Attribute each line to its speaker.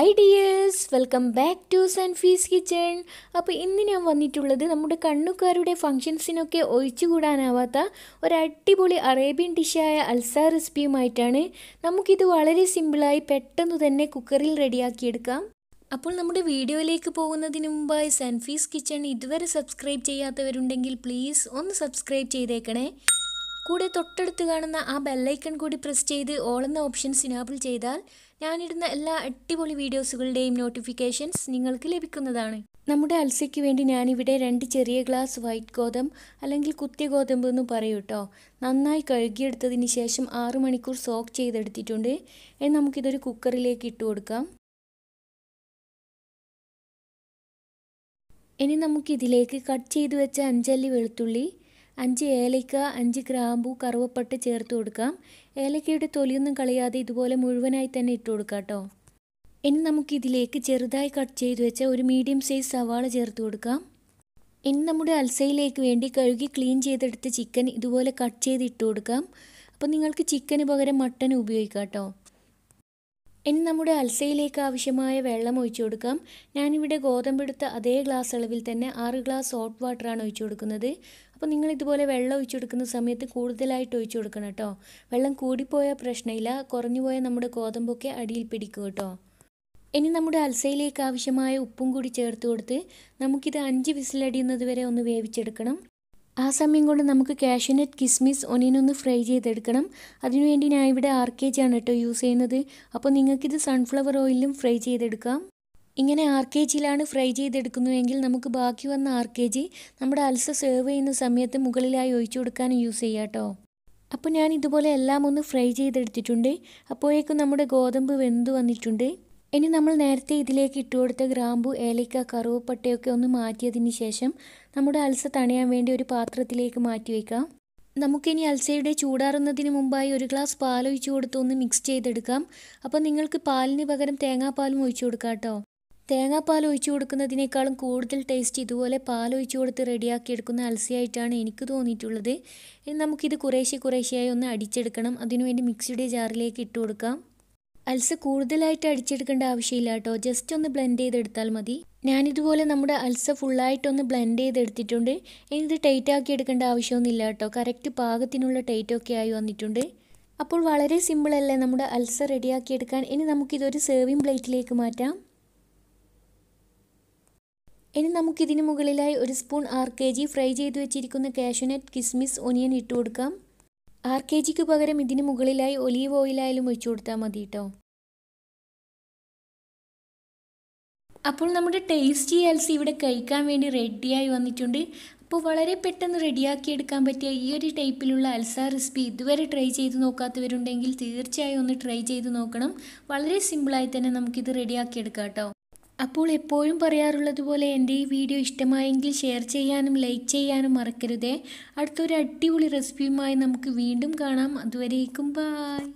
Speaker 1: hi dears welcome back to Sunfees kitchen അപ്പോൾ ഇന്ന് ഞാൻ വന്നിട്ടുള്ളത് നമ്മുടെ കണ്ണുക്കാരുടെ ഫങ്ഷൻസിനൊക്കെ ഒഴിച്ചുകൂടാനാവാത്ത ഒരു അടിപൊളി അറേബ്യൻ ഡിഷായ അൽസ റെസിപ്പിയുമായിട്ടാണ് നമുക്കിത് വളരെ സിമ്പിളായി പെട്ടെന്ന് തന്നെ കുക്കറിൽ റെഡിയാക്കിയെടുക്കാം അപ്പോൾ നമ്മുടെ വീഡിയോയിലേക്ക് പോകുന്നതിന് മുമ്പായി സൺഫീസ് കിച്ചൺ ഇതുവരെ സബ്സ്ക്രൈബ് ചെയ്യാത്തവരുണ്ടെങ്കിൽ പ്ലീസ് ഒന്ന് സബ്സ്ക്രൈബ് ചെയ്തേക്കണേ കൂടെ തൊട്ടടുത്ത് കാണുന്ന ആ ബെല്ലൈക്കൺ കൂടി പ്രസ് ചെയ്ത് ഓൾ എന്ന ഓപ്ഷൻസ് ഇനാബിൾ ചെയ്താൽ ഞാനിടുന്ന എല്ലാ അടിപൊളി വീഡിയോസുകളുടെയും നോട്ടിഫിക്കേഷൻസ് നിങ്ങൾക്ക് ലഭിക്കുന്നതാണ് നമ്മുടെ അൽസയ്ക്ക് വേണ്ടി ഞാനിവിടെ രണ്ട് ചെറിയ ഗ്ലാസ് വൈറ്റ് ഗോതമ്പ് അല്ലെങ്കിൽ കുത്തിയ ഗോതമ്പ് എന്ന് പറയൂ കേട്ടോ നന്നായി കഴുകിയെടുത്തതിന്
Speaker 2: ശേഷം ആറ് മണിക്കൂർ സോക്ക് ചെയ്തെടുത്തിട്ടുണ്ട് ഇനി നമുക്കിതൊരു കുക്കറിലേക്ക് ഇട്ട് കൊടുക്കാം ഇനി നമുക്കിതിലേക്ക് കട്ട് ചെയ്ത് വെച്ച അഞ്ചല്ലി വെളുത്തുള്ളി അഞ്ച് ഏലയ്ക്ക അഞ്ച് ഗ്രാമ്പു കറുവപ്പട്ട്
Speaker 1: ചേർത്ത് കൊടുക്കാം ഏലയ്ക്കയുടെ തൊലിയൊന്നും കളയാതെ ഇതുപോലെ മുഴുവനായി തന്നെ ഇട്ട് കൊടുക്കാം കേട്ടോ ഇനി നമുക്കിതിലേക്ക് ചെറുതായി കട്ട് ചെയ്ത് വെച്ച ഒരു മീഡിയം സൈസ് സവാള ചേർത്ത് കൊടുക്കാം ഇനി നമ്മുടെ അൽസയിലേക്ക് വേണ്ടി കഴുകി ക്ലീൻ ചെയ്തെടുത്ത ചിക്കൻ ഇതുപോലെ കട്ട് ചെയ്ത് ഇട്ട് കൊടുക്കാം അപ്പോൾ നിങ്ങൾക്ക് ചിക്കന് പകരം മട്ടൻ ഉപയോഗിക്കാം കേട്ടോ ഇനി നമ്മുടെ അൽസയിലേക്ക് ആവശ്യമായ വെള്ളം ഒഴിച്ചു കൊടുക്കാം ഞാനിവിടെ ഗോതമ്പെടുത്ത അതേ ഗ്ലാസ് അളവിൽ തന്നെ ആറ് ഗ്ലാസ് ഹോട്ട് വാട്ടറാണ് ഒഴിച്ചു കൊടുക്കുന്നത് അപ്പോൾ നിങ്ങൾ ഇതുപോലെ വെള്ളം ഒഴിച്ചു കൊടുക്കുന്ന സമയത്ത് കൂടുതലായിട്ട് ഒഴിച്ചു കൊടുക്കണം കേട്ടോ വെള്ളം കൂടിപ്പോയാൽ പ്രശ്നമില്ല കുറഞ്ഞു പോയാൽ നമ്മുടെ ഗോതമ്പൊക്കെ അടിയിൽ പിടിക്കും കേട്ടോ ഇനി നമ്മുടെ അൽസയിലേക്ക് ആവശ്യമായ ഉപ്പും കൂടി ചേർത്ത് കൊടുത്ത് നമുക്കിത് അഞ്ച് വിസിലടിയുന്നത് വരെ ഒന്ന് വേവിച്ചെടുക്കണം ആ സമയം കൊണ്ട് നമുക്ക് കാഷ്യൂനട്ട് കിസ്മിസ് ഒനിയനൊന്ന് ഫ്രൈ ചെയ്തെടുക്കണം അതിനുവേണ്ടി ഞാൻ ഇവിടെ ആർ കെ ജി ആണ് കേട്ടോ യൂസ് ചെയ്യുന്നത് അപ്പോൾ നിങ്ങൾക്കിത് സൺഫ്ലവർ ഓയിലും ഫ്രൈ ചെയ്തെടുക്കാം ഇങ്ങനെ ആർ കെ ജിയിലാണ് ഫ്രൈ ചെയ്തെടുക്കുന്നുവെങ്കിൽ നമുക്ക് ബാക്കി വന്ന ആർ കെ ജി നമ്മുടെ അൽസ സേർവ് ചെയ്യുന്ന സമയത്ത് മുകളിലായി ഒഴിച്ചു കൊടുക്കാനും യൂസ് ചെയ്യാം കേട്ടോ അപ്പോൾ ഞാൻ ഇതുപോലെ എല്ലാം ഒന്ന് ഫ്രൈ ചെയ്തെടുത്തിട്ടുണ്ട് അപ്പോഴേക്കും നമ്മുടെ ഗോതമ്പ് വെന്ത് വന്നിട്ടുണ്ട് ഇനി നമ്മൾ നേരത്തെ ഇതിലേക്ക് ഇട്ടുകൊടുത്ത ഗ്രാമ്പു ഏലയ്ക്ക കറുവപ്പട്ടയൊക്കെ ഒന്ന് മാറ്റിയതിന് ശേഷം നമ്മുടെ അൽസ തണിയാൻ വേണ്ടി ഒരു പാത്രത്തിലേക്ക് മാറ്റി വയ്ക്കാം നമുക്കിനി അൽസയുടെ ചൂടാറുന്നതിന് മുമ്പായി ഒരു ഗ്ലാസ് പാൽ ഒഴിച്ചു കൊടുത്ത് ഒന്ന് മിക്സ് ചെയ്തെടുക്കാം അപ്പോൾ നിങ്ങൾക്ക് പാലിന് പകരം തേങ്ങാപ്പാലും ഒഴിച്ചു കൊടുക്കാം കേട്ടോ തേങ്ങാപ്പാൽ ഒഴിച്ചു കൊടുക്കുന്നതിനേക്കാളും കൂടുതൽ ടേസ്റ്റ് ഇതുപോലെ പാൽ ഒഴിച്ചു കൊടുത്ത് റെഡിയാക്കിയെടുക്കുന്ന അൽസയായിട്ടാണ് എനിക്ക് തോന്നിയിട്ടുള്ളത് ഇനി നമുക്കിത് കുറേശ്ശെ കുറേശ്ശെയായി ഒന്ന് അടിച്ചെടുക്കണം അതിനുവേണ്ടി മിക്സിയുടെ ജാറിലേക്ക് ഇട്ട് കൊടുക്കാം അൽസ കൂടുതലായിട്ട് അടിച്ചെടുക്കേണ്ട ആവശ്യമില്ല കേട്ടോ ജസ്റ്റ് ഒന്ന് ബ്ലെൻഡ് ചെയ്തെടുത്താൽ മതി ഞാനിതുപോലെ നമ്മുടെ അൽസ ഫുള്ളായിട്ടൊന്ന് ബ്ലെൻഡ് ചെയ്തെടുത്തിട്ടുണ്ട് ഇനി ഇത് ടൈറ്റ് ആക്കി എടുക്കേണ്ട ആവശ്യമൊന്നുമില്ല കേട്ടോ കറക്റ്റ് പാകത്തിനുള്ള ടൈറ്റൊക്കെ ആയി വന്നിട്ടുണ്ട് അപ്പോൾ വളരെ സിമ്പിളല്ലേ നമ്മുടെ അൽസ റെഡിയാക്കി എടുക്കാൻ ഇനി നമുക്കിതൊരു സെർവിങ് പ്ലേറ്റിലേക്ക് മാറ്റാം ഇനി നമുക്കിതിന് മുകളിലായി ഒരു spoon R K G fry ചെയ്ത് വെച്ചിരിക്കുന്ന കാഷ്യൂനറ്റ് കിസ്മിസ് ഒനിയൻ ഇട്ട് കൊടുക്കാം ആർ കെ
Speaker 2: ജിക്ക് പകരം ഇതിന് മുകളിലായി ഒലീവ് ഓയിലായാലും ഒഴിച്ചു കൊടുത്താൽ മതി കേട്ടോ അപ്പോൾ നമ്മുടെ ടേസ്റ്റി അൽസി ഇവിടെ കഴിക്കാൻ വേണ്ടി റെഡിയായി
Speaker 1: വന്നിട്ടുണ്ട് അപ്പോൾ വളരെ പെട്ടെന്ന് റെഡിയാക്കി എടുക്കാൻ പറ്റിയ ഈ ഒരു ടൈപ്പിലുള്ള അൽസാ റെസിപ്പി ഇതുവരെ ട്രൈ ചെയ്ത് നോക്കാത്തവരുണ്ടെങ്കിൽ തീർച്ചയായും ഒന്ന് ട്രൈ ചെയ്ത് നോക്കണം വളരെ സിമ്പിളായി തന്നെ നമുക്കിത് റെഡിയാക്കി എടുക്കാം കേട്ടോ അപ്പോൾ എപ്പോഴും പറയാറുള്ളതുപോലെ എൻ്റെ ഈ വീഡിയോ ഇഷ്ടമായെങ്കിൽ ഷെയർ
Speaker 2: ചെയ്യാനും ലൈക്ക് ചെയ്യാനും മറക്കരുതേ അടുത്തൊരു അടിപൊളി റെസിപ്പിയുമായി നമുക്ക് വീണ്ടും കാണാം അതുവരേക്കും ബായ്